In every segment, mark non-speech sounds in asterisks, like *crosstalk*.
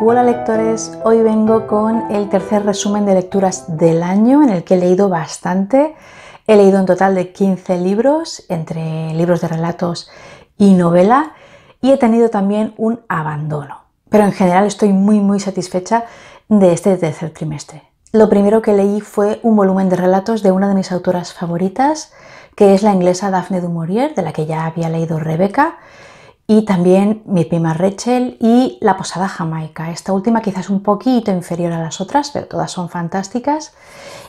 Hola lectores, hoy vengo con el tercer resumen de lecturas del año en el que he leído bastante. He leído un total de 15 libros, entre libros de relatos y novela, y he tenido también un abandono. Pero en general estoy muy muy satisfecha de este tercer trimestre. Lo primero que leí fue un volumen de relatos de una de mis autoras favoritas, que es la inglesa Daphne du Maurier, de la que ya había leído Rebeca, y también mi prima Rachel y la posada jamaica. Esta última quizás un poquito inferior a las otras, pero todas son fantásticas.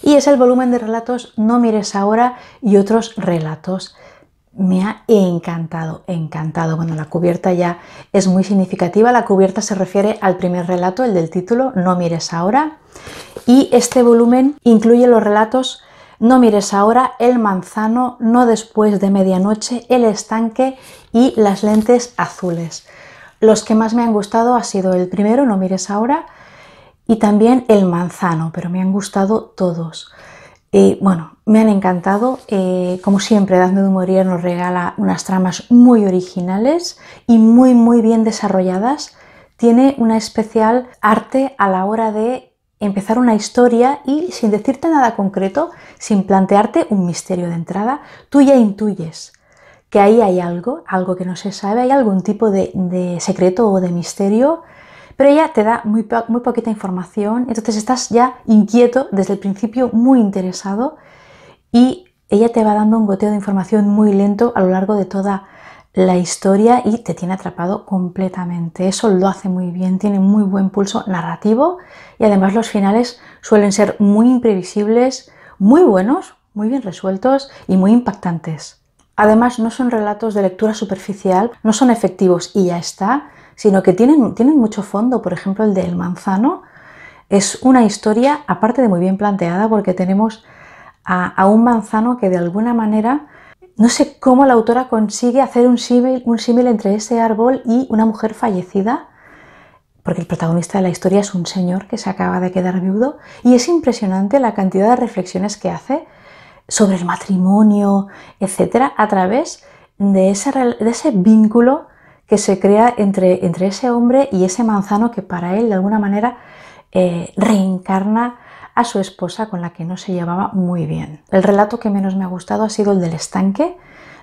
Y es el volumen de relatos No mires ahora y otros relatos. Me ha encantado, encantado. Bueno, la cubierta ya es muy significativa. La cubierta se refiere al primer relato, el del título, No mires ahora. Y este volumen incluye los relatos no mires ahora el manzano, no después de medianoche, el estanque y las lentes azules. Los que más me han gustado ha sido el primero, No mires ahora, y también el manzano, pero me han gustado todos. y eh, bueno, me han encantado. Eh, como siempre, de Dumouriez nos regala unas tramas muy originales y muy, muy bien desarrolladas. Tiene una especial arte a la hora de empezar una historia y sin decirte nada concreto, sin plantearte un misterio de entrada, tú ya intuyes que ahí hay algo, algo que no se sabe, hay algún tipo de, secreto o de misterio, pero ella te da muy, muy poquita información, entonces estás ya inquieto desde el principio, muy interesado y ella te va dando un goteo de información muy lento a lo largo de toda la historia y te tiene atrapado completamente. Eso lo hace muy bien, tiene muy buen pulso narrativo y además los finales suelen ser muy imprevisibles, muy buenos, muy bien resueltos y muy impactantes. Además, no son relatos de lectura superficial, no son efectivos y ya está, sino que tienen, mucho fondo. Por ejemplo, el de El Manzano es una historia, aparte de muy bien planteada, porque tenemos a un manzano que de alguna manera no sé cómo la autora consigue hacer un símil, un símil entre ese árbol y una mujer fallecida, porque el protagonista de la historia es un señor que se acaba de quedar viudo, y es impresionante la cantidad de reflexiones que hace sobre el matrimonio, etcétera, a través de ese, de ese vínculo que se crea entre, entre, ese hombre y ese manzano que para él, de alguna manera, eh, reencarna a su esposa con la que no se llevaba muy bien. El relato que menos me ha gustado ha sido el del estanque,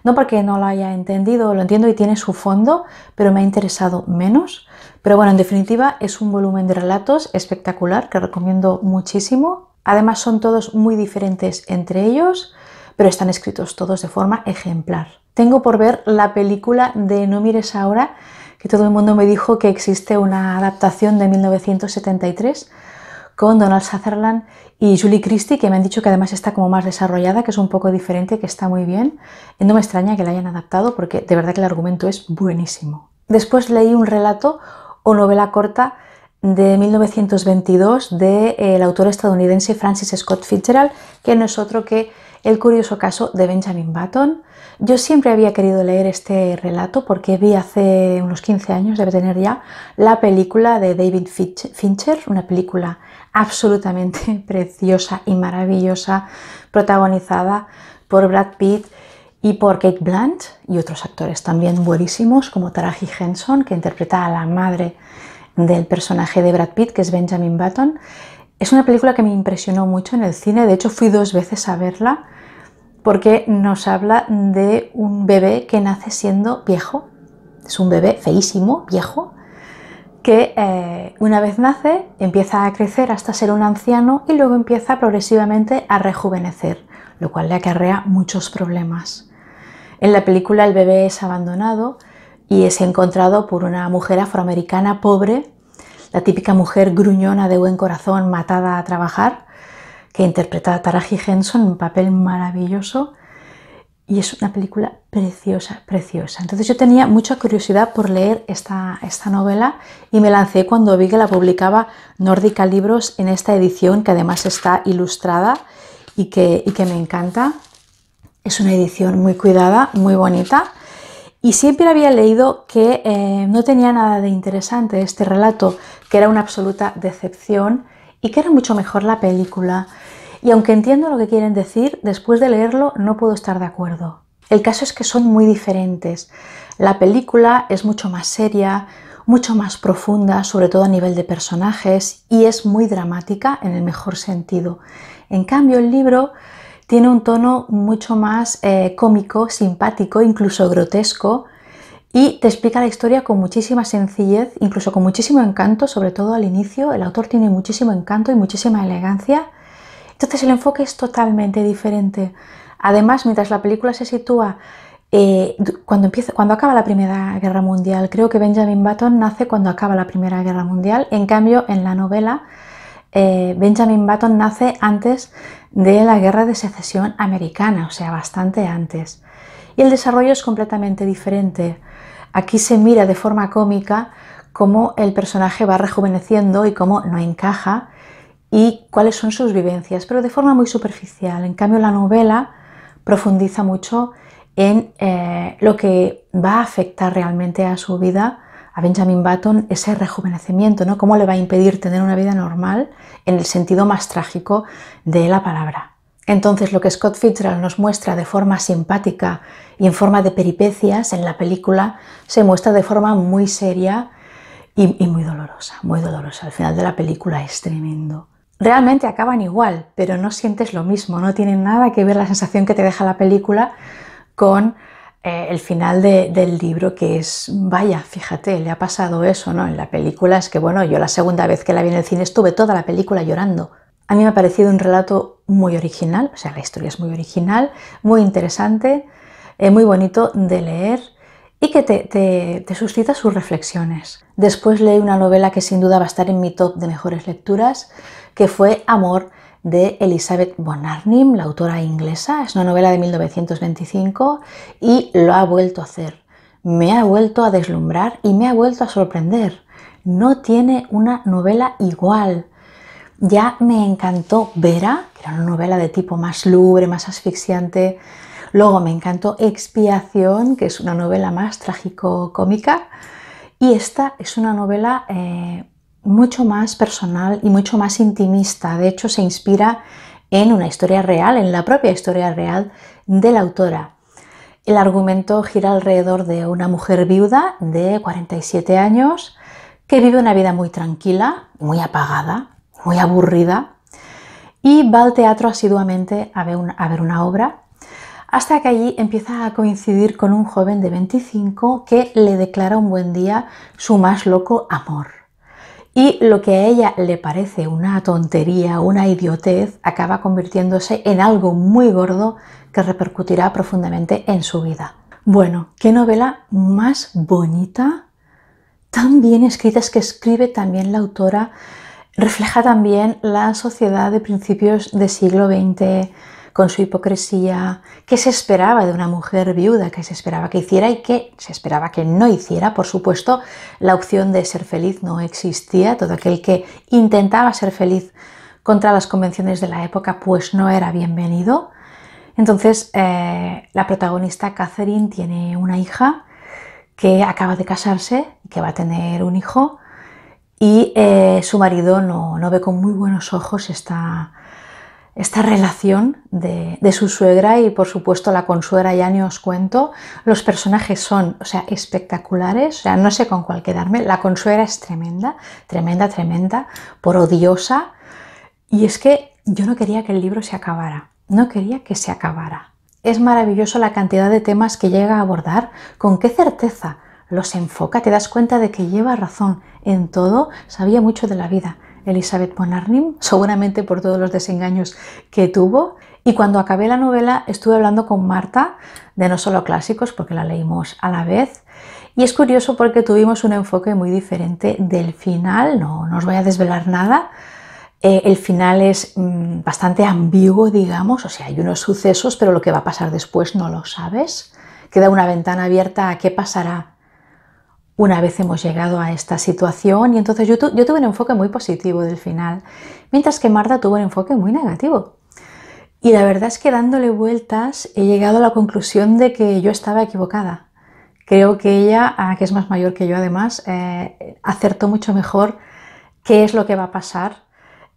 no porque no lo haya entendido, lo entiendo y tiene su fondo, pero me ha interesado menos. Pero bueno, en definitiva es un volumen de relatos espectacular que recomiendo muchísimo. Además son todos muy diferentes entre ellos, pero están escritos todos de forma ejemplar. Tengo por ver la película de No mires ahora, que todo el mundo me dijo que existe una adaptación de 1973 con Donald Sutherland y Julie Christie, que me han dicho que además está como más desarrollada, que es un poco diferente, que está muy bien. No me extraña que la hayan adaptado porque de verdad que el argumento es buenísimo. Después leí un relato o novela corta de 1922 del eh, el autor estadounidense Francis Scott Fitzgerald, que no es otro que El curioso caso de Benjamin Button. Yo siempre había querido leer este relato porque vi hace unos 15 años, debe tener ya, la película de David Fincher, una película absolutamente *laughs* preciosa y maravillosa, protagonizada por Brad Pitt y por Kate Blunt y otros actores también buenísimos como Taraji Henson, que interpreta a la madre del personaje de Brad Pitt, que es Benjamin Button. Es una película que me impresionó mucho en el cine, de hecho fui dos veces a verla porque nos habla de un bebé que nace siendo viejo, es un bebé feísimo, viejo, que eh, una vez nace empieza a crecer hasta ser un anciano y luego empieza progresivamente a rejuvenecer, lo cual le acarrea muchos problemas. En la película el bebé es abandonado y es encontrado por una mujer afroamericana pobre, la típica mujer gruñona de buen corazón matada a trabajar, que interpreta a Taraji Henson, un papel maravilloso, y es una película preciosa, preciosa. Entonces yo tenía mucha curiosidad por leer esta, esta, novela y me lancé cuando vi que la publicaba Nórdica Libros en esta edición que además está ilustrada y que, que me encanta. Es una edición muy cuidada, muy bonita. Y siempre había leído que eh, no tenía nada de interesante este relato, que era una absoluta decepción y que era mucho mejor la película y aunque entiendo lo que quieren decir, después de leerlo no puedo estar de acuerdo. El caso es que son muy diferentes. La película es mucho más seria, mucho más profunda, sobre todo a nivel de personajes, y es muy dramática en el mejor sentido. En cambio, el libro tiene un tono mucho más eh, cómico, simpático, incluso grotesco, y te explica la historia con muchísima sencillez, incluso con muchísimo encanto, sobre todo al inicio. El autor tiene muchísimo encanto y muchísima elegancia entonces el enfoque es totalmente diferente. Además, mientras la película se sitúa eh, cuando, empieza, cuando acaba la Primera Guerra Mundial, creo que Benjamin Button nace cuando acaba la Primera Guerra Mundial, en cambio en la novela eh, Benjamin Button nace antes de la Guerra de Secesión Americana, o sea, bastante antes. Y el desarrollo es completamente diferente. Aquí se mira de forma cómica cómo el personaje va rejuveneciendo y cómo no encaja y cuáles son sus vivencias, pero de forma muy superficial. En cambio, la novela profundiza mucho en eh, lo que va a afectar realmente a su vida, a Benjamin Button, ese rejuvenecimiento, ¿no? Cómo le va a impedir tener una vida normal en el sentido más trágico de la palabra. Entonces, lo que Scott Fitzgerald nos muestra de forma simpática y en forma de peripecias en la película, se muestra de forma muy seria y, y muy dolorosa, muy dolorosa. Al final de la película es tremendo realmente acaban igual, pero no sientes lo mismo, no tiene nada que ver la sensación que te deja la película con eh, el final del libro, que es, vaya, fíjate, le ha pasado eso, ¿no? En la película es que, bueno, yo la segunda vez que la vi en el cine estuve toda la película llorando. A mí me ha parecido un relato muy original, o sea, la historia es muy original, muy interesante, eh, muy bonito de leer y que te, te, suscita sus reflexiones. Después leí una novela que sin duda va a estar en mi top de mejores lecturas, que fue Amor de Elizabeth Bonarnim, la autora inglesa. Es una novela de 1925 y lo ha vuelto a hacer. Me ha vuelto a deslumbrar y me ha vuelto a sorprender. No tiene una novela igual. Ya me encantó Vera, que era una novela de tipo más lubre, más asfixiante. Luego me encantó Expiación, que es una novela más trágico-cómica. Y esta es una novela eh, mucho más personal y mucho más intimista. De hecho, se inspira en una historia real, en la propia historia real de la autora. El argumento gira alrededor de una mujer viuda de 47 años que vive una vida muy tranquila, muy apagada, muy aburrida y va al teatro asiduamente a ver, una, ver una obra hasta que allí empieza a coincidir con un joven de 25 que le declara un buen día su más loco amor y lo que a ella le parece una tontería, una idiotez, acaba convirtiéndose en algo muy gordo que repercutirá profundamente en su vida. Bueno, qué novela más bonita, tan bien escrita, es que escribe también la autora, refleja también la sociedad de principios del siglo XX con su hipocresía, qué se esperaba de una mujer viuda, que se esperaba que hiciera y qué se esperaba que no hiciera. Por supuesto, la opción de ser feliz no existía. Todo aquel que intentaba ser feliz contra las convenciones de la época, pues no era bienvenido. Entonces, eh, la protagonista Catherine tiene una hija que acaba de casarse, que va a tener un hijo, y eh, su marido no, no ve con muy buenos ojos esta, esta relación de, su suegra y por supuesto la consuegra ya ni os cuento. Los personajes son, o sea, espectaculares, o sea, no sé con cuál quedarme. La consuegra es tremenda, tremenda, tremenda, por odiosa. Y es que yo no quería que el libro se acabara, no quería que se acabara. Es maravilloso la cantidad de temas que llega a abordar, con qué certeza los enfoca, te das cuenta de que lleva razón en todo, sabía mucho de la vida. Elizabeth Bonarnim, seguramente por todos los desengaños que tuvo. Y cuando acabé la novela estuve hablando con Marta de no solo clásicos, porque la leímos a la vez. Y es curioso porque tuvimos un enfoque muy diferente del final, no, os voy a desvelar nada, eh, el final es mm, bastante ambiguo, digamos, o sea, hay unos sucesos, pero lo que va a pasar después no lo sabes. Queda una ventana abierta a qué pasará una vez hemos llegado a esta situación y entonces yo, tuve un enfoque muy positivo del final, mientras que Marta tuvo un enfoque muy negativo. Y la verdad es que dándole vueltas he llegado a la conclusión de que yo estaba equivocada. Creo que ella, ah, que es más mayor que yo además, eh, acertó mucho mejor qué es lo que va a pasar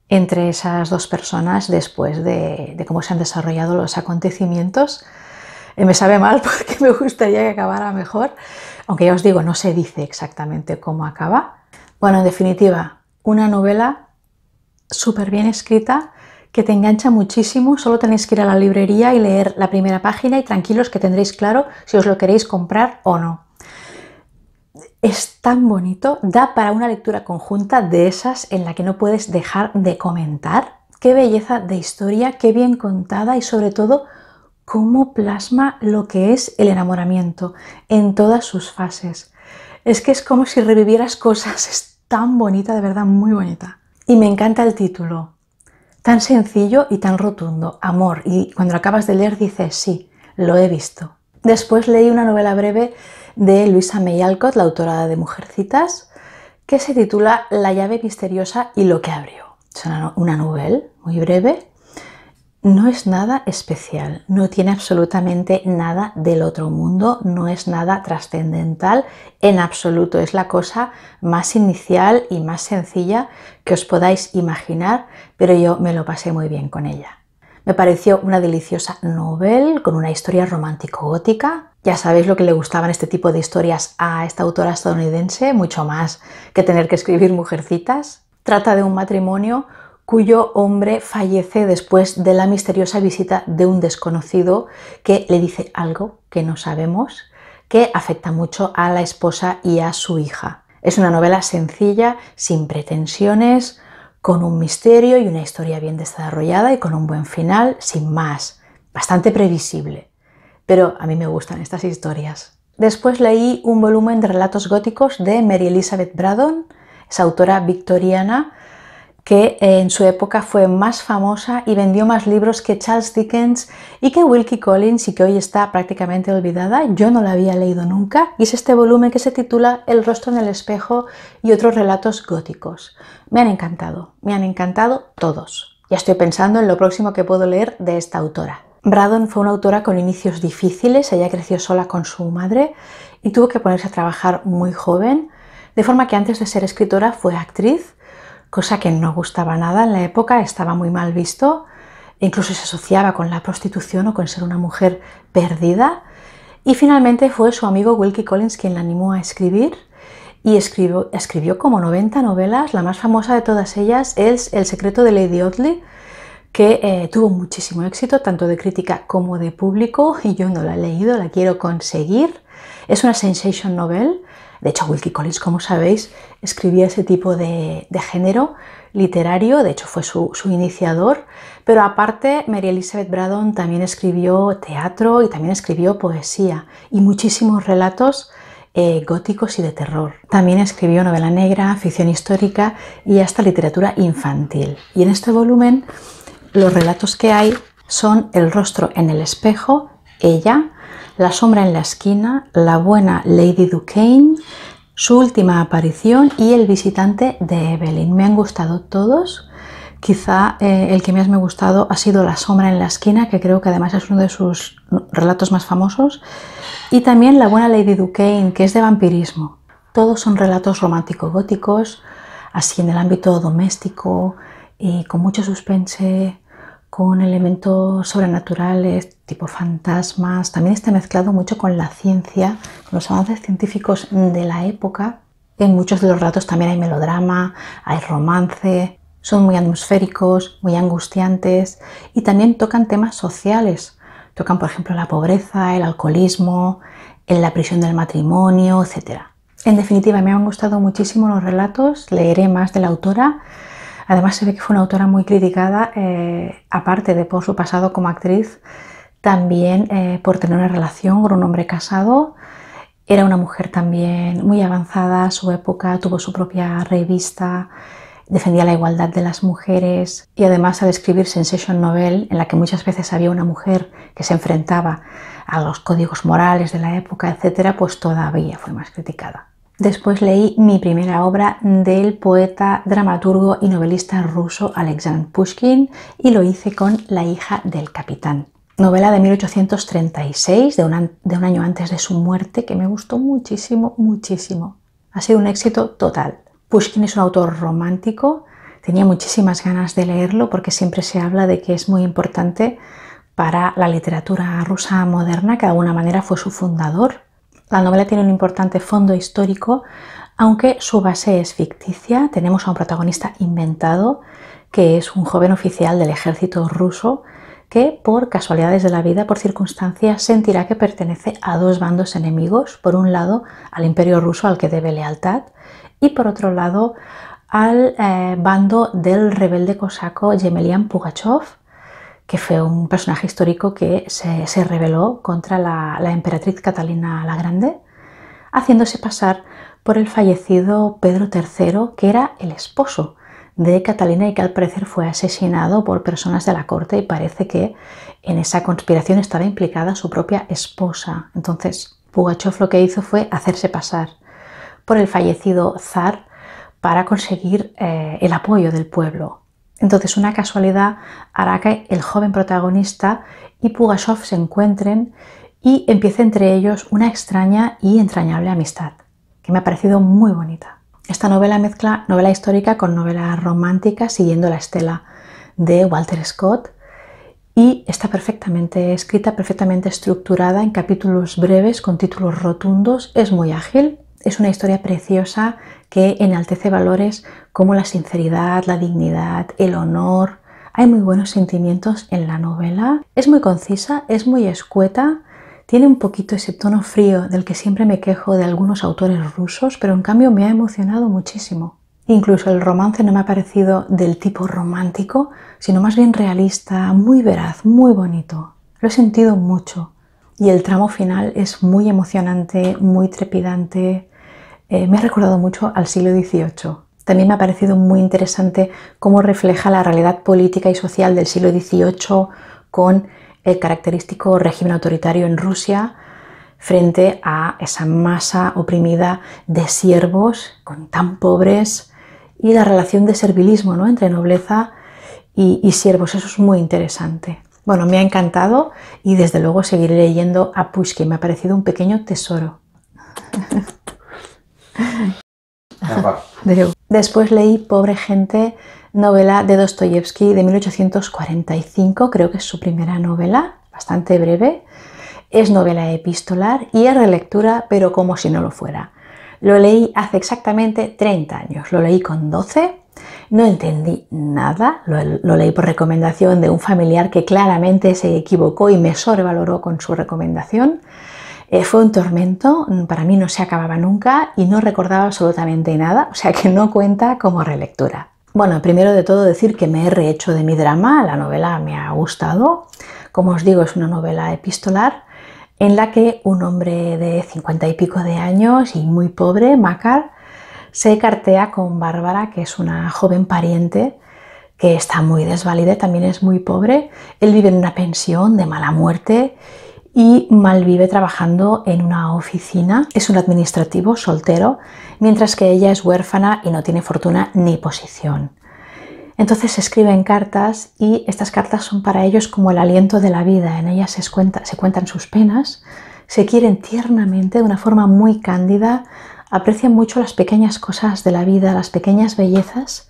entre esas dos personas después de cómo se han desarrollado los acontecimientos. Eh, me sabe mal *laughs* porque me gustaría que acabara mejor, aunque ya os digo, no se dice exactamente cómo acaba. Bueno, en definitiva, una novela súper bien escrita que te engancha muchísimo, solo tenéis que ir a la librería y leer la primera página y tranquilos que tendréis claro si os lo queréis comprar o no. Es tan bonito, da para una lectura conjunta de esas en la que no puedes dejar de comentar. Qué belleza de historia, qué bien contada y sobre todo cómo plasma lo que es el enamoramiento en todas sus fases. Es que es como si revivieras cosas, es tan bonita, de verdad, muy bonita. Y me encanta el título, tan sencillo y tan rotundo, amor, y cuando acabas de leer dices, sí, lo he visto. Después leí una novela breve de Luisa May Alcott, la autora de Mujercitas, que se titula La llave misteriosa y lo que abrió. Es una novela muy breve no es nada especial, no tiene absolutamente nada del otro mundo, no es nada trascendental en absoluto, es la cosa más inicial y más sencilla que os podáis imaginar, pero yo me lo pasé muy bien con ella. Me pareció una deliciosa novel con una historia romántico-gótica. Ya sabéis lo que le gustaban este tipo de historias a esta autora estadounidense, mucho más que tener que escribir mujercitas. Trata de un matrimonio cuyo hombre fallece después de la misteriosa visita de un desconocido que le dice algo que no sabemos, que afecta mucho a la esposa y a su hija. Es una novela sencilla, sin pretensiones, con un misterio y una historia bien desarrollada y con un buen final, sin más, bastante previsible. Pero a mí me gustan estas historias. Después leí un volumen de relatos góticos de Mary Elizabeth Braddon, es autora victoriana, que eh, en su época fue más famosa y vendió más libros que Charles Dickens y que Wilkie Collins y que hoy está prácticamente olvidada. Yo no la había leído nunca y es este volumen que se titula El rostro en el espejo y otros relatos góticos. Me han encantado, me han encantado todos. Ya estoy pensando en lo próximo que puedo leer de esta autora. Braddon fue una autora con inicios difíciles, ella creció sola con su madre y tuvo que ponerse a trabajar muy joven, de forma que antes de ser escritora fue actriz cosa que no gustaba nada en la época, estaba muy mal visto, incluso se asociaba con la prostitución o con ser una mujer perdida. Y finalmente fue su amigo Wilkie Collins quien la animó a escribir y escribió, escribió como 90 novelas, la más famosa de todas ellas es El secreto de Lady Otley que eh, tuvo muchísimo éxito, tanto de crítica como de público, y yo no la he leído, la quiero conseguir. Es una sensation novel, de hecho, Wilkie Collins, como sabéis, escribía ese tipo de, género literario, de hecho fue su, iniciador, pero aparte Mary Elizabeth Braddon también escribió teatro y también escribió poesía y muchísimos relatos eh, góticos y de terror. También escribió novela negra, ficción histórica y hasta literatura infantil. Y en este volumen los relatos que hay son El rostro en el espejo, Ella, la sombra en la esquina, La buena Lady Duquesne, su última aparición y El visitante de Evelyn. Me han gustado todos. Quizá eh, el que más me ha gustado ha sido La sombra en la esquina, que creo que además es uno de sus relatos más famosos, y también La buena Lady Duquesne, que es de vampirismo. Todos son relatos romántico-góticos, así en el ámbito doméstico y con mucho suspense, con elementos sobrenaturales tipo fantasmas, también está mezclado mucho con la ciencia, con los avances científicos de la época. En muchos de los relatos también hay melodrama, hay romance, son muy atmosféricos, muy angustiantes y también tocan temas sociales. Tocan, por ejemplo, la pobreza, el alcoholismo, la prisión del matrimonio, etc. En definitiva, me han gustado muchísimo los relatos, leeré más de la autora Además se ve que fue una autora muy criticada, eh, aparte de por su pasado como actriz, también eh, por tener una relación con un hombre casado. Era una mujer también muy avanzada a su época, tuvo su propia revista, defendía la igualdad de las mujeres y además al escribir Sensation Novel, en la que muchas veces había una mujer que se enfrentaba a los códigos morales de la época, etc., pues todavía fue más criticada. Después leí mi primera obra del poeta, dramaturgo y novelista ruso Alexander Pushkin y lo hice con La hija del capitán. Novela de 1836, un, de un año antes de su muerte, que me gustó muchísimo, muchísimo. Ha sido un éxito total. Pushkin es un autor romántico, tenía muchísimas ganas de leerlo porque siempre se habla de que es muy importante para la literatura rusa moderna, que de alguna manera fue su fundador, la novela tiene un importante fondo histórico, aunque su base es ficticia. Tenemos a un protagonista inventado, que es un joven oficial del ejército ruso, que por casualidades de la vida, por circunstancias, sentirá que pertenece a dos bandos enemigos. Por un lado, al imperio ruso al que debe lealtad y por otro lado, al eh, bando del rebelde cosaco Yemelian Pugachev, que fue un personaje histórico que se, rebeló contra la, emperatriz Catalina la Grande, haciéndose pasar por el fallecido Pedro III, que era el esposo de Catalina y que al parecer fue asesinado por personas de la corte y parece que en esa conspiración estaba implicada su propia esposa. Entonces, Pugachev lo que hizo fue hacerse pasar por el fallecido zar para conseguir eh, el apoyo del pueblo. Entonces una casualidad hará que el joven protagonista y Pugashov se encuentren y empiece entre ellos una extraña y entrañable amistad, que me ha parecido muy bonita. Esta novela mezcla novela histórica con novela romántica siguiendo la estela de Walter Scott y está perfectamente escrita, perfectamente estructurada en capítulos breves con títulos rotundos, es muy ágil, es una historia preciosa que enaltece valores como la sinceridad, la dignidad, el honor. Hay muy buenos sentimientos en la novela. Es muy concisa, es muy escueta, tiene un poquito ese tono frío del que siempre me quejo de algunos autores rusos, pero en cambio me ha emocionado muchísimo. Incluso el romance no me ha parecido del tipo romántico, sino más bien realista, muy veraz, muy bonito. Lo he sentido mucho. Y el tramo final es muy emocionante, muy trepidante, eh, me ha recordado mucho al siglo XVIII. También me ha parecido muy interesante cómo refleja la realidad política y social del siglo XVIII con el característico régimen autoritario en Rusia frente a esa masa oprimida de siervos con tan pobres y la relación de servilismo entre nobleza y siervos. Eso es muy interesante. Bueno, me ha encantado y desde luego seguiré leyendo a Pushkin. Me ha parecido un pequeño tesoro. *laughs* Ah, Después leí Pobre Gente, novela de Dostoyevsky de 1845, creo que es su primera novela, bastante breve. Es novela epistolar y es relectura, pero como si no lo fuera. Lo leí hace exactamente 30 años, lo leí con 12, no entendí nada, lo, leí por recomendación de un familiar que claramente se equivocó y me sobrevaloró con su recomendación. Eh, fue un tormento, mm, para mí no se acababa nunca y no recordaba absolutamente nada, o sea que no cuenta como relectura. Bueno, primero de todo decir que me he rehecho de mi drama, la novela me ha gustado, como os digo es una novela epistolar en la que un hombre de cincuenta y pico de años y muy pobre, Macar, se cartea con Bárbara, que es una joven pariente que está muy desvalida, también es muy pobre. Él vive en una pensión de mala muerte y malvive trabajando en una oficina. Es un administrativo soltero, mientras que ella es huérfana y no tiene fortuna ni posición. Entonces escriben cartas y estas cartas son para ellos como el aliento de la vida. En ellas se, se cuentan sus penas, se quieren tiernamente de una forma muy cándida, aprecian mucho las pequeñas cosas de la vida, las pequeñas bellezas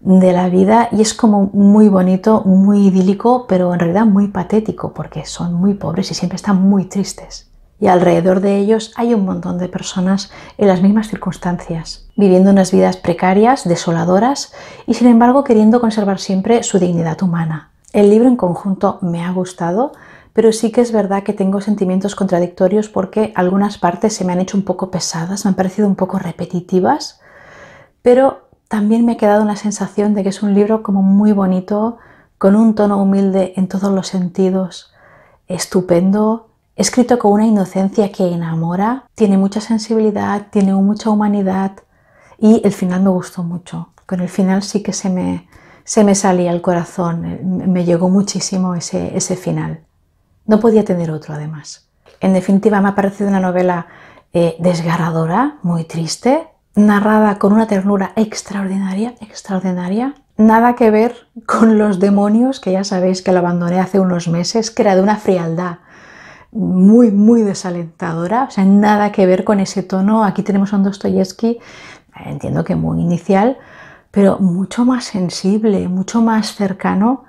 de la vida y es como muy bonito, muy idílico, pero en realidad muy patético porque son muy pobres y siempre están muy tristes. Y alrededor de ellos hay un montón de personas en las mismas circunstancias, viviendo unas vidas precarias, desoladoras y sin embargo queriendo conservar siempre su dignidad humana. El libro en conjunto me ha gustado, pero sí que es verdad que tengo sentimientos contradictorios porque algunas partes se me han hecho un poco pesadas, me han parecido un poco repetitivas, pero también me ha quedado una sensación de que es un libro como muy bonito, con un tono humilde en todos los sentidos, estupendo, escrito con una inocencia que enamora, tiene mucha sensibilidad, tiene mucha humanidad y el final me gustó mucho. Con el final sí que se me, salía el corazón, me llegó muchísimo ese, final. No podía tener otro además. En definitiva me ha parecido una novela eh, desgarradora, muy triste, narrada con una ternura extraordinaria, extraordinaria. Nada que ver con los demonios, que ya sabéis que la abandoné hace unos meses, que era de una frialdad muy, muy desalentadora. O sea, nada que ver con ese tono. Aquí tenemos a un entiendo que muy inicial, pero mucho más sensible, mucho más cercano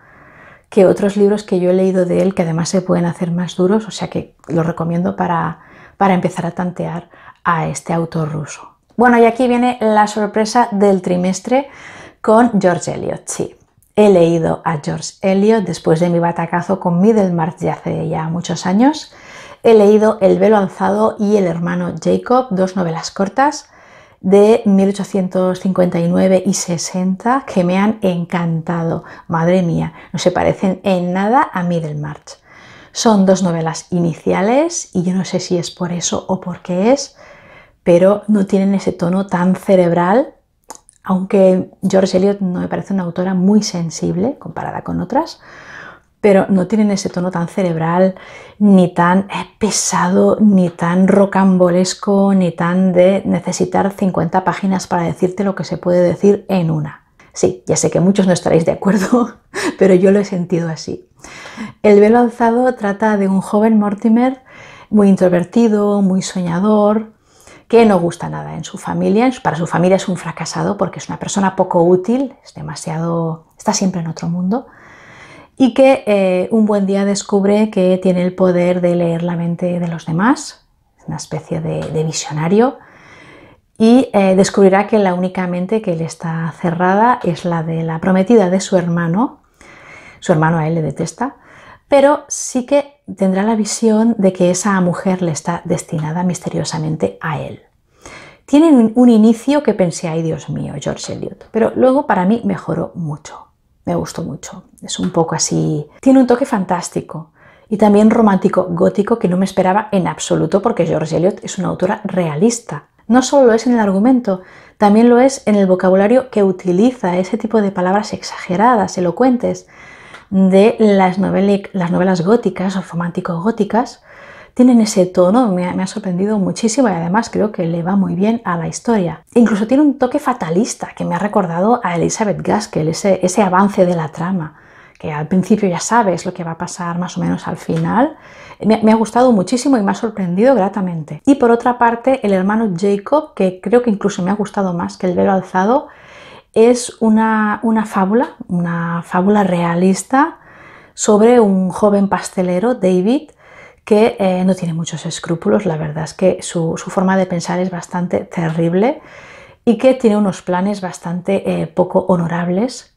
que otros libros que yo he leído de él, que además se pueden hacer más duros. O sea que lo recomiendo para, para empezar a tantear a este autor ruso. Bueno, y aquí viene la sorpresa del trimestre con George Eliot, sí. He leído a George Eliot después de mi batacazo con Middlemarch de hace ya muchos años. He leído El velo alzado y El hermano Jacob, dos novelas cortas de 1859 y 60 que me han encantado. Madre mía, no se parecen en nada a Middlemarch. Son dos novelas iniciales y yo no sé si es por eso o por qué es, pero no tienen ese tono tan cerebral, aunque George Eliot no me parece una autora muy sensible comparada con otras, pero no tienen ese tono tan cerebral, ni tan pesado, ni tan rocambolesco, ni tan de necesitar 50 páginas para decirte lo que se puede decir en una. Sí, ya sé que muchos no estaréis de acuerdo, *laughs* pero yo lo he sentido así. El velo alzado trata de un joven Mortimer muy introvertido, muy soñador, que no gusta nada en su familia. Para su familia es un fracasado porque es una persona poco útil, es demasiado, está siempre en otro mundo. Y que eh, un buen día descubre que tiene el poder de leer la mente de los demás, es una especie de, visionario, y eh, descubrirá que la única mente que le está cerrada es la de la prometida de su hermano. Su hermano a él le detesta, pero sí que tendrá la visión de que esa mujer le está destinada misteriosamente a él. Tiene un inicio que pensé, ay Dios mío, George Eliot, pero luego para mí mejoró mucho, me gustó mucho, es un poco así, tiene un toque fantástico y también romántico gótico que no me esperaba en absoluto porque George Eliot es una autora realista. No solo lo es en el argumento, también lo es en el vocabulario que utiliza, ese tipo de palabras exageradas, elocuentes, de las, novelas góticas o romántico-góticas, tienen ese tono, me ha, sorprendido muchísimo y además creo que le va muy bien a la historia. Incluso tiene un toque fatalista que me ha recordado a Elizabeth Gaskell, ese, avance de la trama, que al principio ya sabes lo que va a pasar más o menos al final. me ha gustado muchísimo y me ha sorprendido gratamente. Y por otra parte, el hermano Jacob, que creo que incluso me ha gustado más que el velo alzado, es una, fábula, una fábula realista sobre un joven pastelero, David, que eh, no tiene muchos escrúpulos, la verdad es que su, forma de pensar es bastante terrible y que tiene unos planes bastante eh, poco honorables.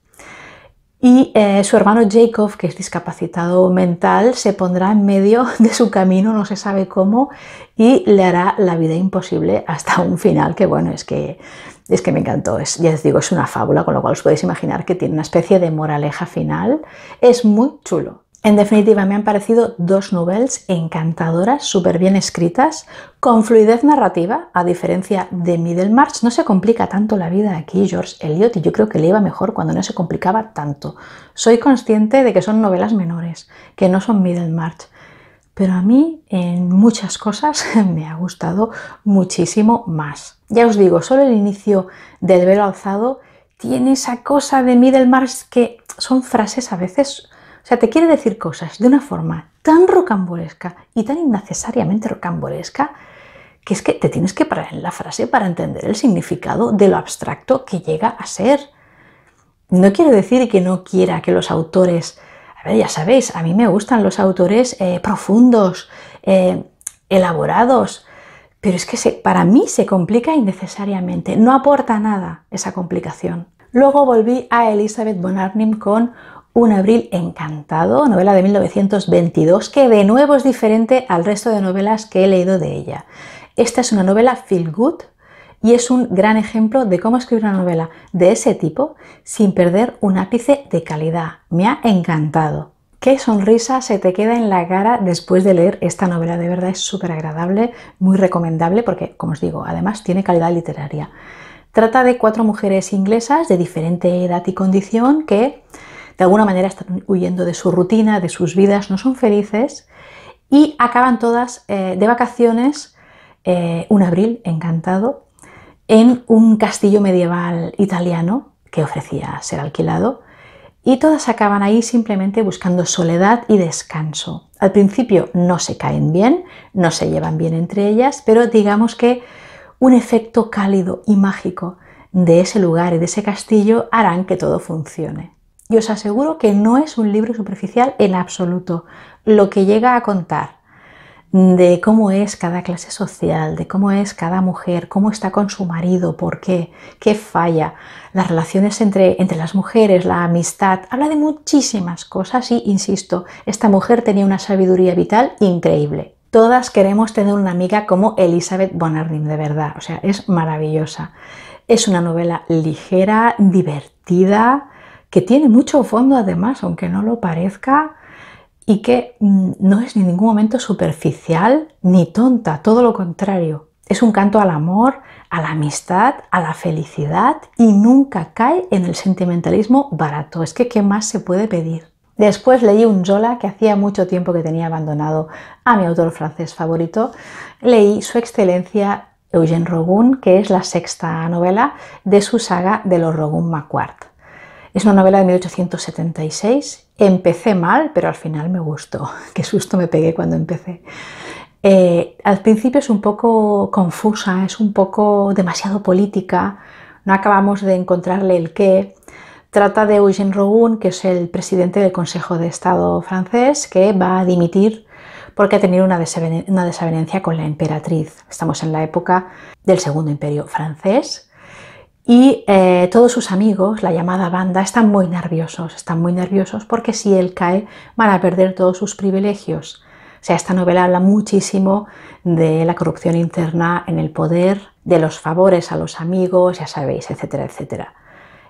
Y eh, su hermano Jacob, que es discapacitado mental, se pondrá en medio de su camino, no se sabe cómo, y le hará la vida imposible hasta un final que, bueno, es que es que me encantó, es, ya os digo, es una fábula, con lo cual os podéis imaginar que tiene una especie de moraleja final. Es muy chulo. En definitiva, me han parecido dos novelas encantadoras, súper bien escritas, con fluidez narrativa, a diferencia de Middlemarch. No se complica tanto la vida aquí, George Eliot, y yo creo que le iba mejor cuando no se complicaba tanto. Soy consciente de que son novelas menores, que no son Middlemarch, pero a mí en muchas cosas *laughs* me ha gustado muchísimo más. Ya os digo, solo el inicio del velo alzado tiene esa cosa de Middlemarch que son frases a veces, o sea, te quiere decir cosas de una forma tan rocambolesca y tan innecesariamente rocambolesca que es que te tienes que parar en la frase para entender el significado de lo abstracto que llega a ser. No quiero decir que no quiera que los autores ya sabéis, a mí me gustan los autores eh, profundos, eh, elaborados, pero es que para mí se complica innecesariamente, no aporta nada esa complicación. Luego volví a Elizabeth Bonarnim con Un abril encantado, novela de 1922, que de nuevo es diferente al resto de novelas que he leído de ella. Esta es una novela feel good, y es un gran ejemplo de cómo escribir una novela de ese tipo sin perder un ápice de calidad. Me ha encantado. Qué sonrisa se te queda en la cara después de leer esta novela. De verdad es súper agradable, muy recomendable porque, como os digo, además tiene calidad literaria. Trata de cuatro mujeres inglesas de diferente edad y condición que de alguna manera están huyendo de su rutina, de sus vidas, no son felices y acaban todas eh, de vacaciones eh, un abril encantado en un castillo medieval italiano que ofrecía ser alquilado y todas acaban ahí simplemente buscando soledad y descanso. Al principio no se caen bien, no se llevan bien entre ellas, pero digamos que un efecto cálido y mágico de ese lugar y de ese castillo harán que todo funcione. Y os aseguro que no es un libro superficial en absoluto. Lo que llega a contar de cómo es cada clase social, de cómo es cada mujer, cómo está con su marido, por qué, qué falla, las relaciones entre, las mujeres, la amistad, habla de muchísimas cosas y, insisto, esta mujer tenía una sabiduría vital increíble. Todas queremos tener una amiga como Elizabeth Bonardin, de verdad, o sea, es maravillosa. Es una novela ligera, divertida, que tiene mucho fondo además, aunque no lo parezca, y que mm, no es en ningún momento superficial ni tonta, todo lo contrario. Es un canto al amor, a la amistad, a la felicidad y nunca cae en el sentimentalismo barato. Es que, ¿qué más se puede pedir? Después leí un Zola que hacía mucho tiempo que tenía abandonado a mi autor francés favorito. Leí Su Excelencia Eugène Rogun, que es la sexta novela de su saga de los Rogun Macquart. Es una novela de 1876. Empecé mal, pero al final me gustó. *laughs* Qué susto me pegué cuando empecé. Eh, al principio es un poco confusa, es un poco demasiado política, no acabamos de encontrarle el qué. Trata de Eugène Rougon, que es el presidente del Consejo de Estado francés, que va a dimitir porque ha tenido una, desavenencia con la emperatriz. Estamos en la época del Segundo Imperio francés y eh, todos sus amigos, la llamada banda, están muy nerviosos, están muy nerviosos porque si él cae van a perder todos sus privilegios. O sea, esta novela habla muchísimo de la corrupción interna en el poder, de los favores a los amigos, ya sabéis, etcétera, etcétera.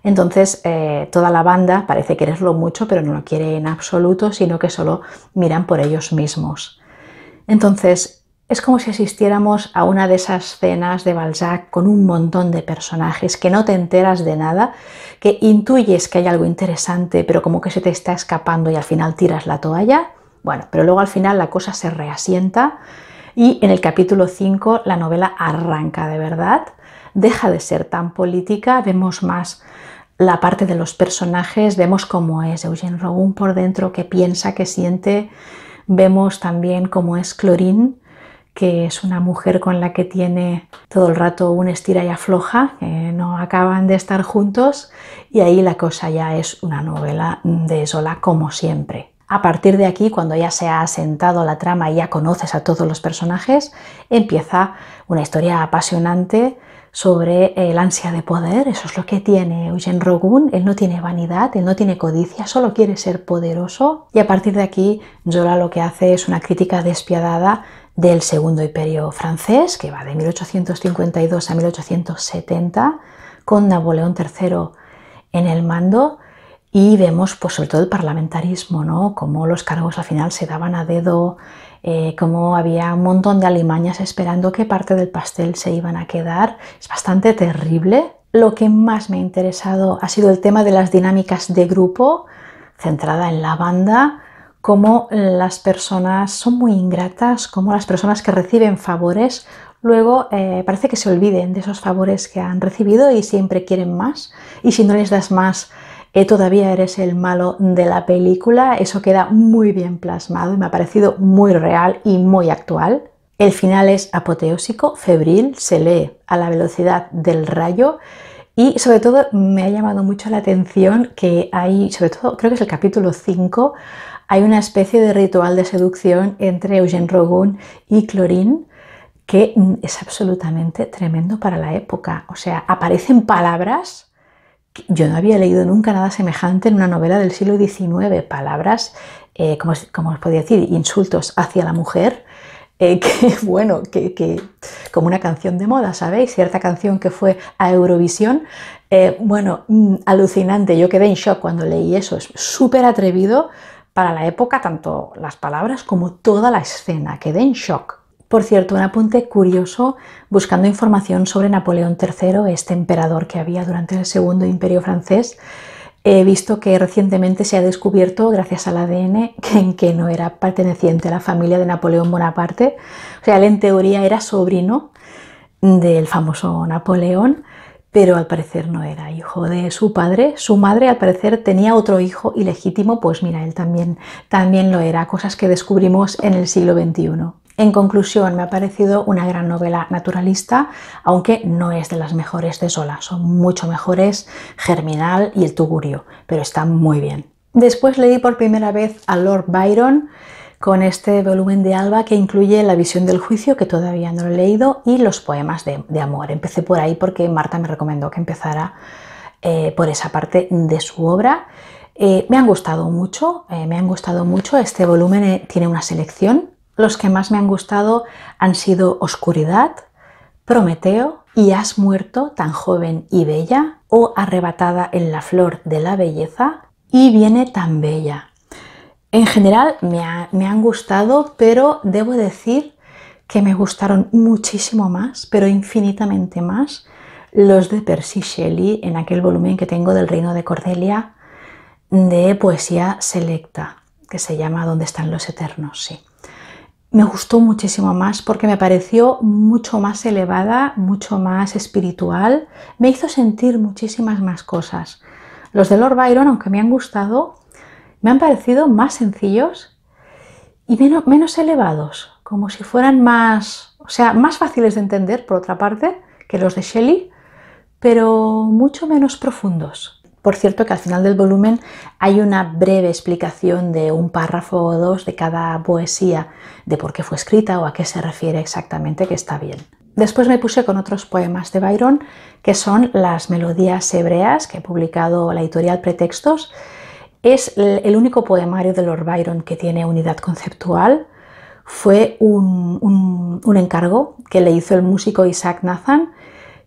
Entonces, eh, toda la banda parece quererlo mucho, pero no lo quiere en absoluto, sino que solo miran por ellos mismos. Entonces, es como si asistiéramos a una de esas cenas de Balzac con un montón de personajes que no te enteras de nada, que intuyes que hay algo interesante, pero como que se te está escapando y al final tiras la toalla. Bueno, pero luego al final la cosa se reasienta y en el capítulo 5 la novela arranca de verdad, deja de ser tan política, vemos más la parte de los personajes, vemos cómo es Eugene Rogun por dentro, qué piensa, qué siente, vemos también cómo es Clorine que es una mujer con la que tiene todo el rato un estira y afloja, que no acaban de estar juntos, y ahí la cosa ya es una novela de Sola como siempre. A partir de aquí, cuando ya se ha asentado la trama y ya conoces a todos los personajes, empieza una historia apasionante sobre el eh, ansia de poder, eso es lo que tiene Eugene Rogun, él no tiene vanidad, él no tiene codicia, solo quiere ser poderoso y a partir de aquí Zola lo que hace es una crítica despiadada del Segundo Imperio francés, que va de 1852 a 1870, con Napoleón III en el mando, y vemos pues, sobre todo el parlamentarismo, ¿no? cómo los cargos al final se daban a dedo, eh, cómo había un montón de alimañas esperando qué parte del pastel se iban a quedar. Es bastante terrible. Lo que más me ha interesado ha sido el tema de las dinámicas de grupo, centrada en la banda, como las personas son muy ingratas, como las personas que reciben favores luego eh, parece que se olviden de esos favores que han recibido y siempre quieren más. Y si no les das más, eh, todavía eres el malo de la película. Eso queda muy bien plasmado y me ha parecido muy real y muy actual. El final es apoteósico, febril, se lee a la velocidad del rayo y sobre todo me ha llamado mucho la atención que hay, sobre todo creo que es el capítulo 5, hay una especie de ritual de seducción entre Eugene Rogun y Clorine que mm, es absolutamente tremendo para la época. O sea, aparecen palabras que yo no había leído nunca nada semejante en una novela del siglo XIX, palabras, eh, como, os podía decir, insultos hacia la mujer, eh, *laughs* que bueno, que, como una canción de moda, ¿sabéis? Cierta canción que fue a Eurovisión. Eh, bueno, mm, alucinante, yo quedé en shock cuando leí eso, es súper atrevido, para la época, tanto las palabras como toda la escena quedé en shock. Por cierto, un apunte curioso, buscando información sobre Napoleón III, este emperador que había durante el Segundo Imperio francés, he visto que recientemente se ha descubierto, gracias al ADN, *laughs* que, que no era perteneciente a la familia de Napoleón Bonaparte. O sea, él en teoría era sobrino del famoso Napoleón, pero al parecer no era hijo de su padre. Su madre al parecer tenía otro hijo ilegítimo, pues mira, él también, también lo era, cosas que descubrimos en el siglo XXI. En conclusión, me ha parecido una gran novela naturalista, aunque no es de las mejores de Sola, son mucho mejores Germinal y El Tugurio, pero está muy bien. Después leí por primera vez a Lord Byron, con este volumen de Alba que incluye La visión del juicio, que todavía no lo he leído, y los poemas de, amor. Empecé por ahí porque Marta me recomendó que empezara eh, por esa parte de su obra. Eh, me han gustado mucho, eh, me han gustado mucho. Este volumen tiene una selección. Los que más me han gustado han sido Oscuridad, Prometeo, y has muerto tan joven y bella, o arrebatada en la flor de la belleza, y viene tan bella, en general me, han gustado, pero debo decir que me gustaron muchísimo más, pero infinitamente más, los de Percy Shelley en aquel volumen que tengo del Reino de Cordelia de poesía selecta, que se llama ¿Dónde están los eternos? Sí. Me gustó muchísimo más porque me pareció mucho más elevada, mucho más espiritual, me hizo sentir muchísimas más cosas. Los de Lord Byron, aunque me han gustado, me han parecido más sencillos y menos, menos elevados, como si fueran más, o sea, más fáciles de entender, por otra parte, que los de Shelley, pero mucho menos profundos. Por cierto, que al final del volumen hay una breve explicación de un párrafo o dos de cada poesía, de por qué fue escrita o a qué se refiere exactamente, que está bien. Después me puse con otros poemas de Byron, que son las melodías hebreas que he publicado la editorial Pretextos, es el único poemario de Lord Byron que tiene unidad conceptual. Fue un, encargo que le hizo el músico Isaac Nathan,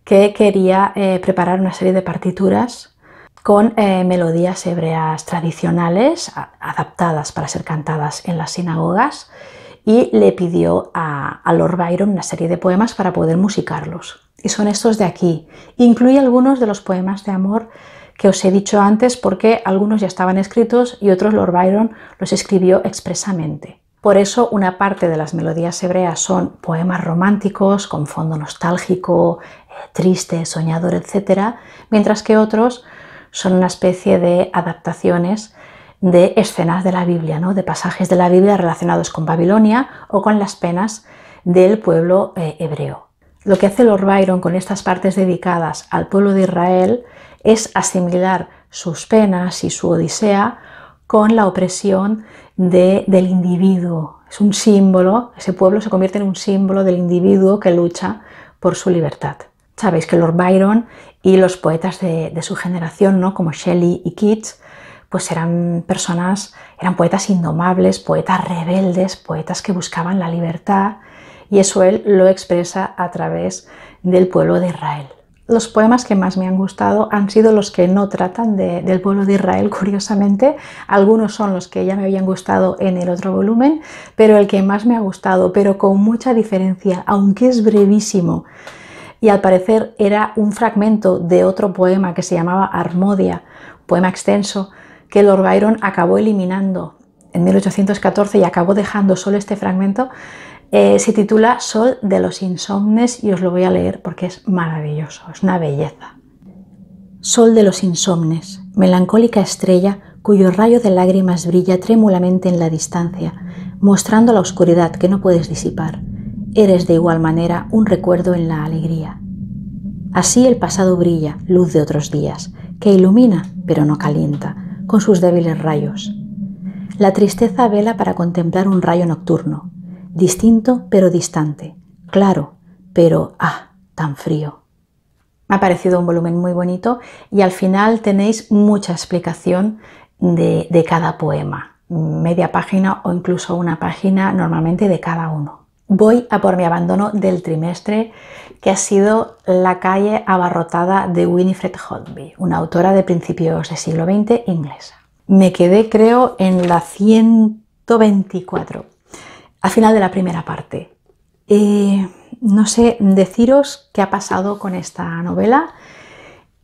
que quería eh, preparar una serie de partituras con eh, melodías hebreas tradicionales adaptadas para ser cantadas en las sinagogas y le pidió a, a, Lord Byron una serie de poemas para poder musicarlos. Y son estos de aquí. Incluye algunos de los poemas de amor que os he dicho antes porque algunos ya estaban escritos y otros Lord Byron los escribió expresamente. Por eso una parte de las melodías hebreas son poemas románticos con fondo nostálgico, eh, triste, soñador, etcétera, mientras que otros son una especie de adaptaciones de escenas de la Biblia, ¿no? de pasajes de la Biblia relacionados con Babilonia o con las penas del pueblo eh, hebreo. Lo que hace Lord Byron con estas partes dedicadas al pueblo de Israel es asimilar sus penas y su odisea con la opresión del individuo. Es un símbolo, ese pueblo se convierte en un símbolo del individuo que lucha por su libertad. Sabéis que Lord Byron y los poetas de, su generación, ¿no? como Shelley y Keats, pues eran personas, eran poetas indomables, poetas rebeldes, poetas que buscaban la libertad, y eso él lo expresa a través del pueblo de Israel los poemas que más me han gustado han sido los que no tratan del pueblo de Israel, *laughs* curiosamente. Algunos son los que ya me habían gustado en el otro volumen, pero el que más me ha gustado, pero con mucha diferencia, aunque es brevísimo, y al parecer era un fragmento de otro poema que se llamaba Armodia, poema extenso, que Lord Byron acabó eliminando en 1814 y acabó dejando solo este fragmento, eh, se titula Sol de los insomnes y os lo voy a leer porque es maravilloso, es una belleza. Sol de los insomnes, melancólica estrella cuyo rayo de lágrimas brilla trémulamente en la distancia, mostrando la oscuridad que no puedes disipar. Eres de igual manera un recuerdo en la alegría. Así el pasado brilla, luz de otros días, que ilumina pero no calienta, con sus débiles rayos. La tristeza vela para contemplar un rayo nocturno, distinto pero distante, claro, pero ah, tan frío. Me ha parecido un volumen muy bonito y al final tenéis mucha explicación de, cada poema, media página o incluso una página normalmente de cada uno. Voy a por mi abandono del trimestre, que ha sido La calle abarrotada de Winifred Hodby, una autora de principios del siglo XX inglesa. Me quedé, creo, en la 124 al final de la primera parte. Eh, no sé deciros qué ha pasado con esta novela.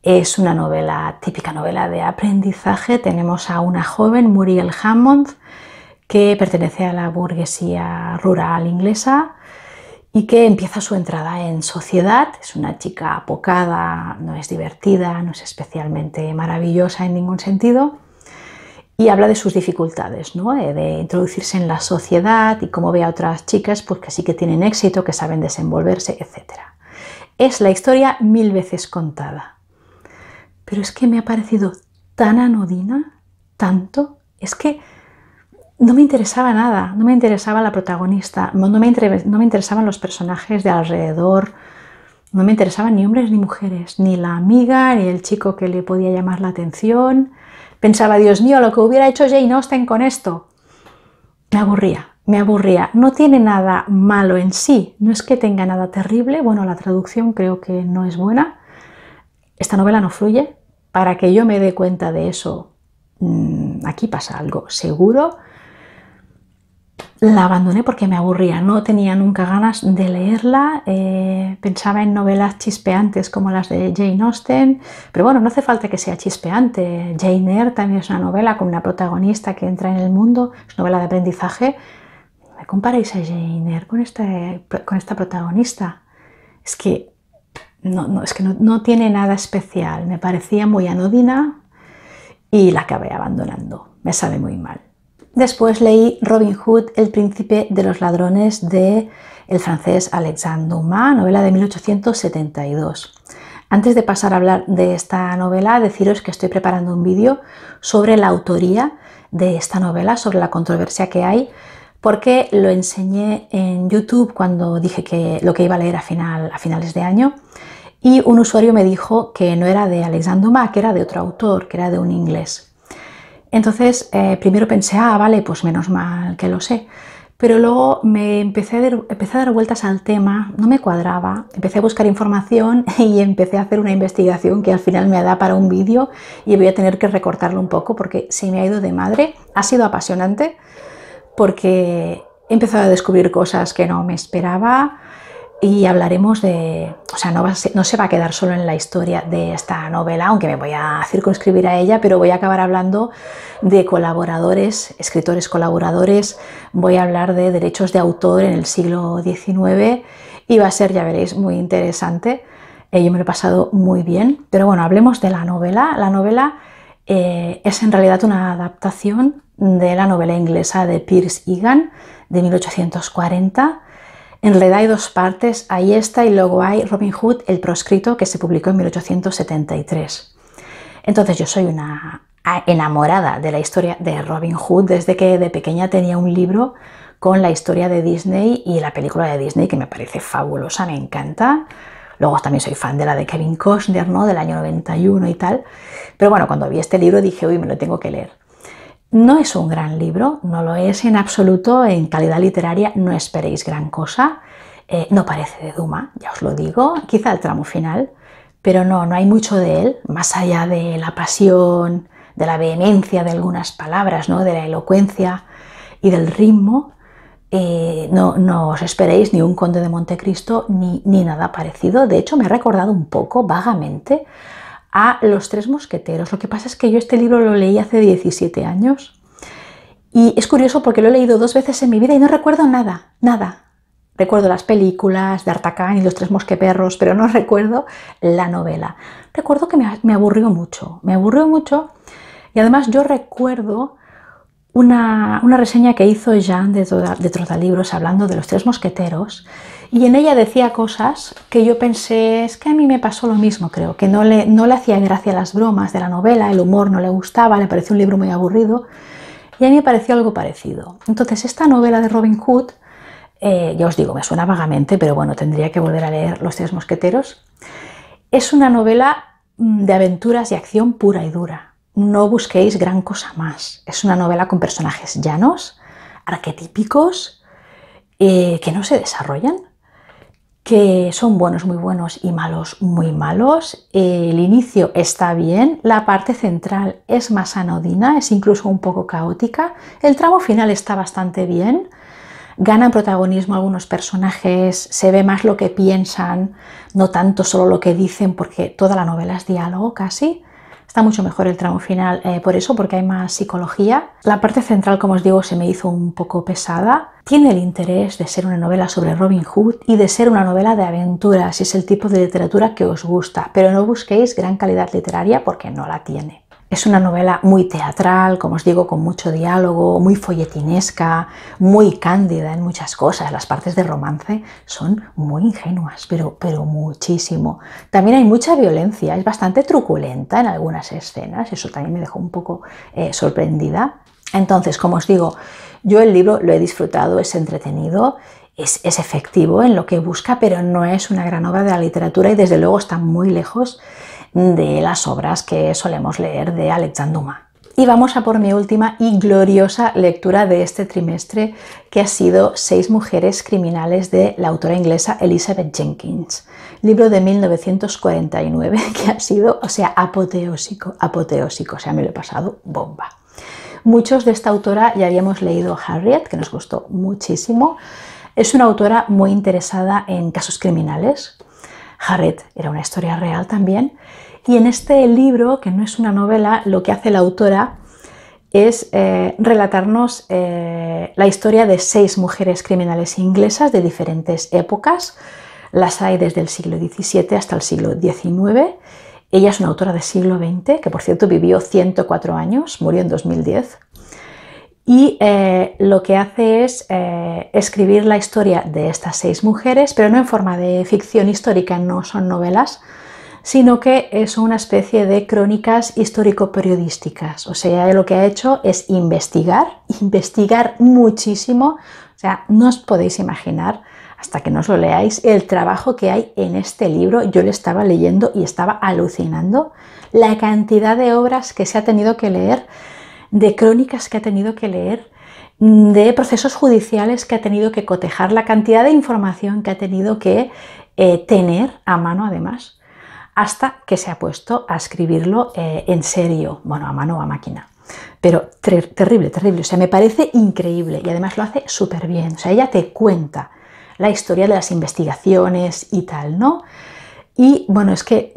Es una novela, típica novela de aprendizaje. Tenemos a una joven, Muriel Hammond, que pertenece a la burguesía rural inglesa y que empieza su entrada en sociedad. Es una chica apocada, no es divertida, no es especialmente maravillosa en ningún sentido y habla de sus dificultades, ¿no? Eh, de introducirse en la sociedad y cómo ve a otras chicas pues, que sí que tienen éxito, que saben desenvolverse, etc. Es la historia mil veces contada. Pero es que me ha parecido tan anodina, tanto, es que no me interesaba nada, no me interesaba la protagonista, no me, no me interesaban los personajes de alrededor, no me interesaban ni hombres ni mujeres, ni la amiga, ni el chico que le podía llamar la atención Pensaba, Dios mío, lo que hubiera hecho Jane Austen con esto. Me aburría, me aburría. No tiene nada malo en sí, no es que tenga nada terrible. Bueno, la traducción creo que no es buena. Esta novela no fluye. Para que yo me dé cuenta de eso, mm, aquí pasa algo seguro la abandoné porque me aburría, no tenía nunca ganas de leerla, eh, pensaba en novelas chispeantes como las de Jane Austen, pero bueno, no hace falta que sea chispeante. Jane Eyre también es una novela con una protagonista que entra en el mundo, es novela de aprendizaje. ¿Me comparáis a Jane Eyre este, con, esta protagonista? Es que, no, es que no, tiene nada especial, me parecía muy anodina y la acabé abandonando, me sabe muy mal. Después leí Robin Hood, El príncipe de los ladrones de el francés Alexandre Dumas, novela de 1872. Antes de pasar a hablar de esta novela, deciros que estoy preparando un vídeo sobre la autoría de esta novela, sobre la controversia que hay, porque lo enseñé en YouTube cuando dije que lo que iba a leer a, final, a finales de año y un usuario me dijo que no era de Alexandre Dumas, que era de otro autor, que era de un inglés. Entonces, eh, primero pensé, ah, vale, pues menos mal que lo sé. Pero luego me empecé a, dar, empecé a dar vueltas al tema, no me cuadraba, empecé a buscar información *laughs* y empecé a hacer una investigación que al final me da para un vídeo y voy a tener que recortarlo un poco porque se me ha ido de madre. Ha sido apasionante porque he empezado a descubrir cosas que no me esperaba, y hablaremos de, o sea, no, se va a quedar solo en la historia de esta novela, aunque me voy a circunscribir a ella, pero voy a acabar hablando de colaboradores, escritores colaboradores, voy a hablar de derechos de autor en el siglo XIX y va a ser, ya veréis, muy interesante. Eh, yo me lo he pasado muy bien, pero bueno, hablemos de la novela. La novela eh, es en realidad una adaptación de la novela inglesa de Pierce Egan de 1840 en realidad hay dos partes, ahí está y luego hay Robin Hood, el proscrito, que se publicó en 1873. Entonces yo soy una enamorada de la historia de Robin Hood desde que de pequeña tenía un libro con la historia de Disney y la película de Disney que me parece fabulosa, me encanta. Luego también soy fan de la de Kevin Costner, ¿no? Del año 91 y tal. Pero bueno, cuando vi este libro dije, uy, me lo tengo que leer. No es un gran libro, no lo es en absoluto, en calidad literaria no esperéis gran cosa, eh, no parece de Duma, ya os lo digo, quizá el tramo final, pero no, no hay mucho de él, más allá de la pasión, de la vehemencia de algunas palabras, ¿no? de la elocuencia y del ritmo, eh, no, no, os esperéis ni un conde de Montecristo ni, ni nada parecido. De hecho, me ha recordado un poco, vagamente, a Los Tres Mosqueteros. Lo que pasa es que yo este libro lo leí hace 17 años y es curioso porque lo he leído dos veces en mi vida y no recuerdo nada, nada. Recuerdo las películas de Artacán y Los Tres Mosqueperros, pero no *laughs* recuerdo la novela. Recuerdo que me, aburrió mucho, me aburrió mucho y además yo recuerdo una, reseña que hizo Jean de, de Trotalibros hablando de Los Tres Mosqueteros y en ella decía cosas que yo pensé, es que a mí me pasó lo mismo, creo, que no le, no le hacía gracia las bromas de la novela, el humor no le gustaba, le pareció un libro muy aburrido, y a mí me pareció algo parecido. Entonces, esta novela de Robin Hood, eh, ya os digo, me suena vagamente, pero bueno, tendría que volver a leer Los Tres Mosqueteros, es una novela mm, de aventuras y acción pura y dura. No busquéis gran cosa más. Es una novela con personajes llanos, arquetípicos, eh, que no se desarrollan, que son buenos muy buenos y malos muy malos. El inicio está bien, la parte central es más anodina, es incluso un poco caótica, el tramo final está bastante bien, ganan protagonismo algunos personajes, se ve más lo que piensan, no tanto solo lo que dicen, porque toda la novela es diálogo casi. Está mucho mejor el tramo final eh, por eso, porque hay más psicología. La parte central, como os digo, se me hizo un poco pesada. Tiene el interés de ser una novela sobre Robin Hood y de ser una novela de aventuras, si es el tipo de literatura que os gusta, pero no busquéis gran calidad literaria porque no la tiene. Es una novela muy teatral, como os digo, con mucho diálogo, muy folletinesca, muy cándida en muchas cosas. Las partes de romance son muy ingenuas, pero, pero muchísimo. También hay mucha violencia, es bastante truculenta en algunas escenas, eso también me dejó un poco eh, sorprendida. Entonces, como os digo, yo el libro lo he disfrutado, es entretenido, es, es, efectivo en lo que busca, pero no es una gran obra de la literatura y desde luego está muy lejos de las obras que solemos leer de Alexandre Dumas. Y vamos a por mi última y gloriosa lectura de este trimestre, que ha sido Seis mujeres criminales de la autora inglesa Elizabeth Jenkins, libro de 1949, *laughs* que ha sido, o sea, apoteósico, apoteósico, o sea, me lo he pasado bomba. Muchos de esta autora ya habíamos leído Harriet, que nos gustó muchísimo. Es una autora muy interesada en casos criminales, Harriet era una historia real también. Y en este libro, que no es una novela, lo que hace la autora es eh, relatarnos eh, la historia de seis mujeres criminales inglesas de diferentes épocas. Las hay desde el siglo XVII hasta el siglo XIX. Ella es una autora del siglo XX, que por cierto vivió 104 años, murió en 2010, y eh, lo que hace es eh, escribir la historia de estas seis mujeres, pero no en forma de ficción histórica, no son novelas, sino que es una especie de crónicas histórico-periodísticas. O sea, lo que ha hecho es investigar, *laughs* investigar muchísimo. O sea, no os podéis imaginar, hasta que no os lo leáis, el trabajo que hay en este libro. Yo le estaba leyendo y estaba alucinando la cantidad de obras que se ha tenido que leer de crónicas que ha tenido que leer, de procesos judiciales que ha tenido que cotejar, la cantidad de información que ha tenido que eh, tener a mano además, hasta que se ha puesto a escribirlo eh, en serio, bueno, a mano o a máquina. Pero terrible, terrible, o sea, me parece increíble y además lo hace súper bien, o sea, ella te cuenta la historia de las investigaciones y tal, ¿no? Y bueno, es que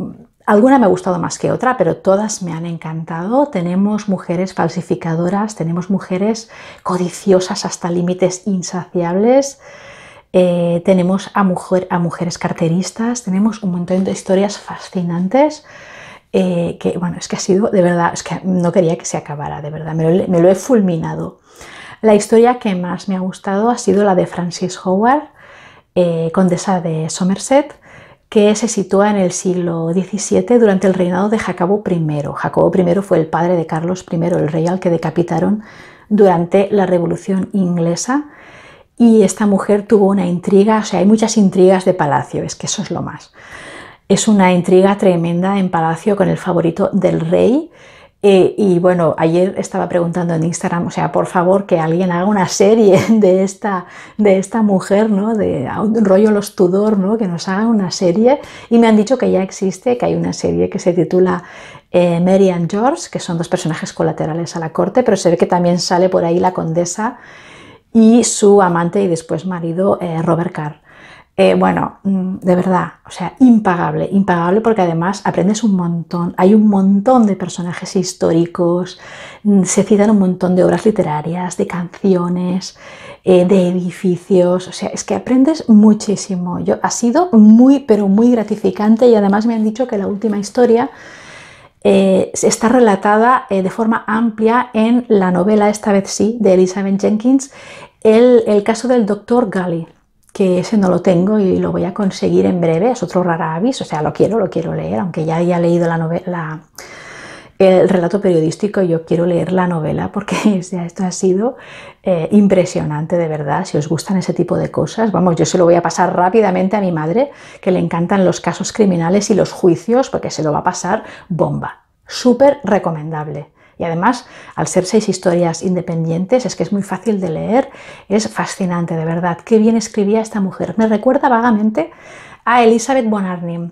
Alguna me ha gustado más que otra, pero todas me han encantado. Tenemos mujeres falsificadoras, tenemos mujeres codiciosas hasta límites insaciables, eh, tenemos a, mujeres carteristas, tenemos un montón de historias fascinantes. Eh, que bueno, es que ha sido de verdad, es que no quería que se acabara, de verdad, me lo, he fulminado. La historia que más me ha gustado ha sido la de Francis Howard, eh, condesa de Somerset, que se sitúa en el siglo XVII durante el reinado de Jacobo I. Jacobo I fue el padre de Carlos I, el rey al que decapitaron durante la Revolución Inglesa. Y esta mujer tuvo una intriga, o sea, hay muchas intrigas de palacio, es que eso es lo más. Es una intriga tremenda en palacio con el favorito del rey, eh, y bueno, ayer estaba preguntando en Instagram, o sea, por favor que alguien haga una serie *laughs* de esta, de esta mujer, ¿no? De un rollo los Tudor, ¿no? Que nos haga una serie. Y me han dicho que ya existe, que hay una serie que se titula eh, Mary and George, que son dos personajes colaterales a la corte, pero se ve que también sale por ahí la condesa y su amante y después marido eh, Robert Carr. Eh, bueno, mm, de verdad, o sea, impagable, impagable porque además aprendes un montón, hay un montón de personajes históricos, mm, se citan un montón de obras literarias, de canciones, eh, de edificios, o sea, es que aprendes muchísimo. Yo, ha sido muy, pero muy gratificante y además me han dicho que la última historia eh, está relatada de forma amplia en la novela, esta vez sí, de Elizabeth Jenkins, el, el caso del doctor Gully que ese no lo tengo y lo voy a conseguir en breve, es otro rara avis, o sea, lo quiero, lo quiero leer, aunque ya haya leído la novela, el relato periodístico, yo quiero leer la novela porque *laughs* esto ha sido eh, impresionante de verdad, si os gustan ese tipo de cosas, vamos, yo se lo voy a pasar rápidamente a mi madre, que le encantan los casos criminales y los juicios, porque se lo va a pasar bomba, súper recomendable. Y además, al ser seis historias independientes, es que es muy fácil de leer, es fascinante, de verdad. Qué bien escribía esta mujer. Me recuerda vagamente a Elizabeth Bonarnim.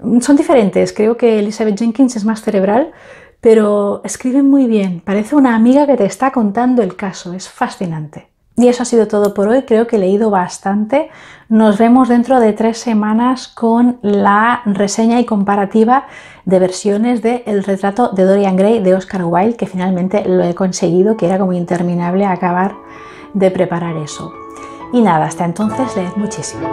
Mm, son diferentes, creo que Elizabeth Jenkins es más cerebral, pero escribe muy bien. Parece una amiga que te está contando el caso, es fascinante. Y eso ha sido todo por hoy, creo que he leído bastante. Nos vemos dentro de tres semanas con la reseña y comparativa de versiones de El retrato de Dorian Gray de Oscar Wilde, que finalmente lo he conseguido, que era como interminable acabar de preparar eso. Y nada, hasta entonces leed muchísimo.